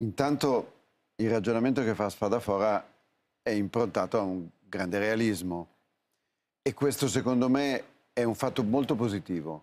Intanto il ragionamento che fa Spadafora è improntato a un grande realismo e questo secondo me è un fatto molto positivo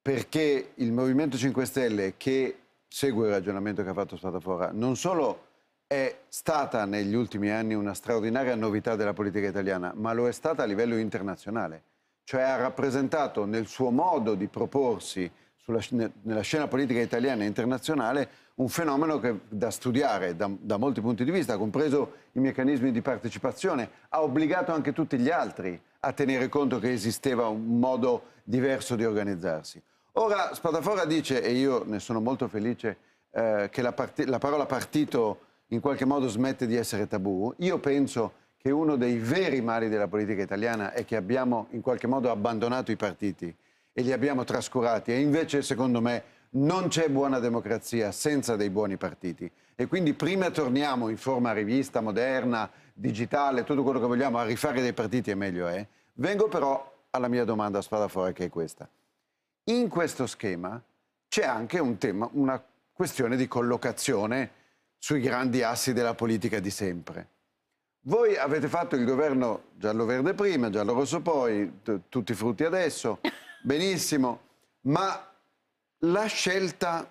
perché il Movimento 5 Stelle che segue il ragionamento che ha fatto Spadafora non solo è stata negli ultimi anni una straordinaria novità della politica italiana ma lo è stata a livello internazionale cioè ha rappresentato nel suo modo di proporsi sulla, nella scena politica italiana e internazionale un fenomeno che, da studiare da, da, molti punti di vista, compreso i meccanismi di partecipazione, ha obbligato anche tutti gli altri a tenere conto che esisteva un modo diverso di organizzarsi. Ora Spadafora dice, e io ne sono molto felice, eh, che la, part la parola partito in qualche modo smette di essere tabù. Io penso che uno dei veri mali della politica italiana è che abbiamo in qualche modo abbandonato i partiti e li abbiamo trascurati e invece secondo me non c'è buona democrazia senza dei buoni partiti e quindi prima torniamo in forma rivista, moderna, digitale, tutto quello che vogliamo a rifare dei partiti e meglio è. Eh. Vengo però alla mia domanda a spada fuori che è questa. In questo schema c'è anche un tema, una questione di collocazione sui grandi assi della politica di sempre. Voi avete fatto il governo giallo-verde prima, giallo-rosso poi, tutti i frutti adesso. Benissimo, ma la scelta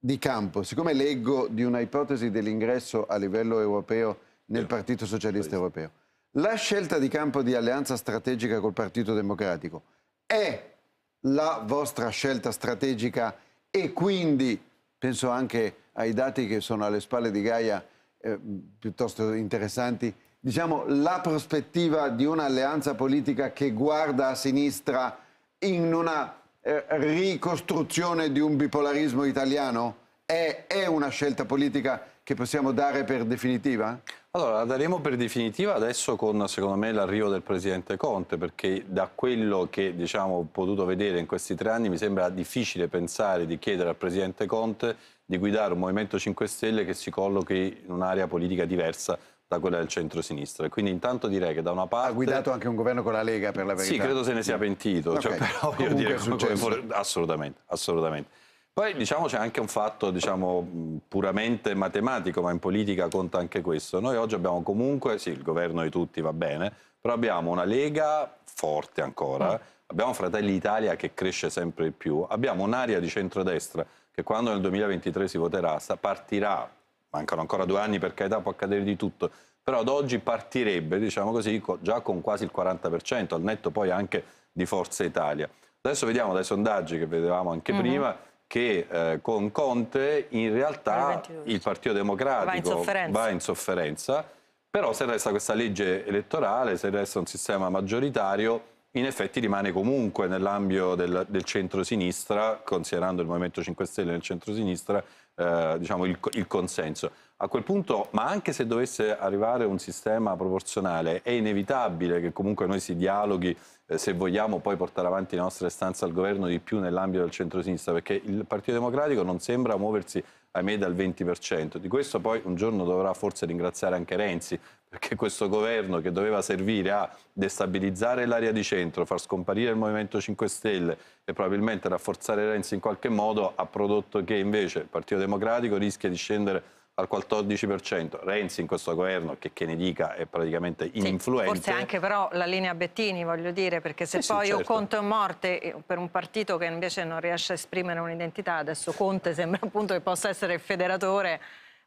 di campo, siccome leggo di una ipotesi dell'ingresso a livello europeo nel Partito Socialista Europeo, la scelta di campo di alleanza strategica col Partito Democratico è la vostra scelta strategica e quindi penso anche ai dati che sono alle spalle di Gaia eh, piuttosto interessanti, diciamo la prospettiva di un'alleanza politica che guarda a sinistra in una eh, ricostruzione di un bipolarismo italiano? È, è una scelta politica che possiamo dare per definitiva? Allora, la daremo per definitiva adesso con, secondo me, l'arrivo del presidente Conte, perché da quello che diciamo, ho potuto vedere in questi tre anni mi sembra difficile pensare di chiedere al presidente Conte di guidare un Movimento 5 Stelle che si collochi in un'area politica diversa da quella del centro-sinistra. quindi intanto direi che da una parte... Ha guidato anche un governo con la Lega, per la verità. Sì, credo se ne sia pentito. Cioè, okay. Cioè, però io direi è successo. assolutamente, assolutamente. Poi diciamo c'è anche un fatto diciamo, puramente matematico, ma in politica conta anche questo. Noi oggi abbiamo comunque, sì, il governo di tutti va bene, però abbiamo una Lega forte ancora, mm. abbiamo Fratelli Italia che cresce sempre di più, abbiamo un'area di centrodestra che quando nel 2023 si voterà partirà mancano ancora due anni per carità, può accadere di tutto, però ad oggi partirebbe, diciamo così, già con quasi il 40%, al netto poi anche di Forza Italia. Adesso vediamo dai sondaggi che vedevamo anche mm-hmm. prima che eh, con Conte in realtà il Partito Democratico va in sofferenza, va in sofferenza però se resta questa legge elettorale, se resta un sistema maggioritario, in effetti rimane comunque nell'ambito del, del centro-sinistra, considerando il Movimento 5 Stelle nel centro-sinistra, eh, diciamo il, il consenso. A quel punto, ma anche se dovesse arrivare un sistema proporzionale, è inevitabile che comunque noi si dialoghi eh, se vogliamo poi portare avanti le nostre stanze al governo di più nell'ambito del centrosinistra, perché il Partito Democratico non sembra muoversi, ahimè, dal 20%. Di questo poi un giorno dovrà forse ringraziare anche Renzi, perché questo governo che doveva servire a destabilizzare l'area di centro, far scomparire il Movimento 5 Stelle e probabilmente rafforzare Renzi in qualche modo, ha prodotto che invece il Partito Democratico rischia di scendere al 14%. Renzi in questo governo, che, che ne dica, è praticamente ininfluente. Sì, forse anche però la linea Bettini, voglio dire, perché se sì, poi sì, certo. io conto morte eh, per un partito che invece non riesce a esprimere un'identità, adesso Conte sembra appunto che possa essere il federatore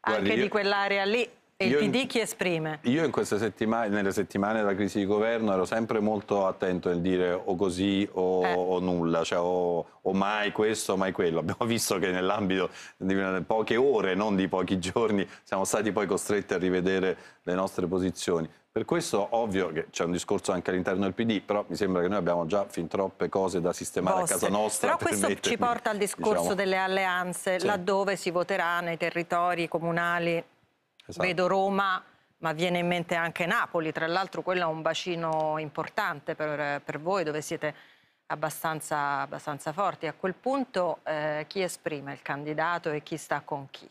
anche Guardi, di quell'area lì e il PD in, chi esprime? Io in queste settimane, nelle settimane della crisi di governo ero sempre molto attento nel dire o così o, eh. o nulla, cioè o, o, mai questo o mai quello. Abbiamo visto che nell'ambito di poche ore, non di pochi giorni, siamo stati poi costretti a rivedere le nostre posizioni. Per questo ovvio che c'è un discorso anche all'interno del PD, però mi sembra che noi abbiamo già fin troppe cose da sistemare Bosse. a casa nostra. Però questo ci porta al discorso diciamo, delle alleanze, sì. laddove si voterà nei territori comunali Esatto. Vedo Roma, ma viene in mente anche Napoli, tra l'altro quello è un bacino importante per, per voi dove siete abbastanza, abbastanza, forti. A quel punto eh, chi esprime il candidato e chi sta con chi?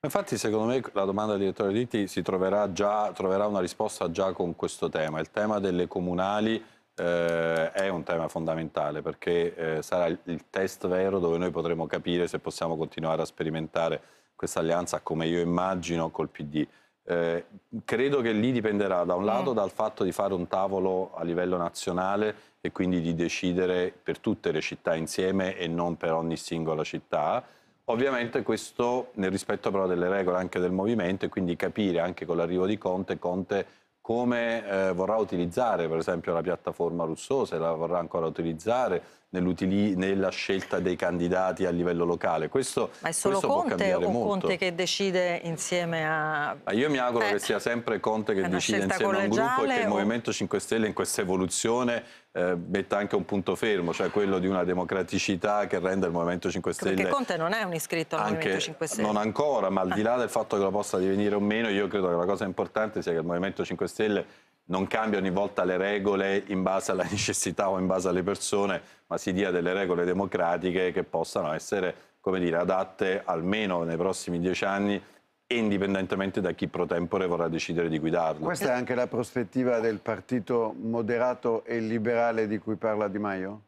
Infatti secondo me la domanda del direttore Ditti si troverà, già, troverà una risposta già con questo tema. Il tema delle comunali eh, è un tema fondamentale perché eh, sarà il, il test vero dove noi potremo capire se possiamo continuare a sperimentare questa alleanza come io immagino col PD. Eh, credo che lì dipenderà da un mm. lato dal fatto di fare un tavolo a livello nazionale e quindi di decidere per tutte le città insieme e non per ogni singola città. Ovviamente questo nel rispetto però delle regole anche del movimento e quindi capire anche con l'arrivo di Conte, Conte come eh, vorrà utilizzare per esempio la piattaforma Rousseau, se la vorrà ancora utilizzare, nella scelta dei candidati a livello locale. Questo, Ma è solo Conte o molto. Conte che decide insieme a... Ma io mi auguro eh, che sia sempre Conte che decide insieme a un gruppo e che il Movimento 5 Stelle in questa evoluzione eh, metta anche un punto fermo, cioè quello di una democraticità che renda il Movimento 5 Stelle... Perché Conte non è un iscritto al anche, Movimento 5 Stelle. Non ancora, ma al di eh. là del fatto che lo possa divenire o meno, io credo che la cosa importante sia che il Movimento 5 Stelle non cambia ogni volta le regole in base alla necessità o in base alle persone, ma si dia delle regole democratiche che possano essere, come dire, adatte almeno nei prossimi dieci anni indipendentemente da chi pro tempore vorrà decidere di guidarlo. Questa è anche la prospettiva del partito moderato e liberale di cui parla Di Maio?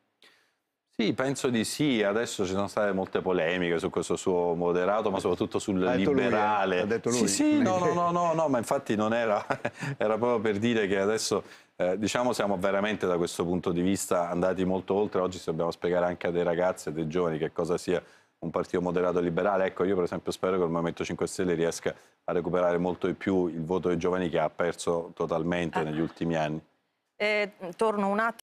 Sì, penso di sì. Adesso ci sono state molte polemiche su questo suo moderato, ma soprattutto sul liberale. Lui, ha detto lui. Eh? Sì, sì, no, no, no, no, ma infatti non era, era proprio per dire che adesso eh, diciamo siamo veramente da questo punto di vista andati molto oltre. Oggi dobbiamo spiegare anche a dei ragazzi e dei giovani che cosa sia un partito moderato liberale. Ecco, io per esempio spero che il Movimento 5 Stelle riesca a recuperare molto di più il voto dei giovani che ha perso totalmente ah. negli ultimi anni. Eh, torno un attimo.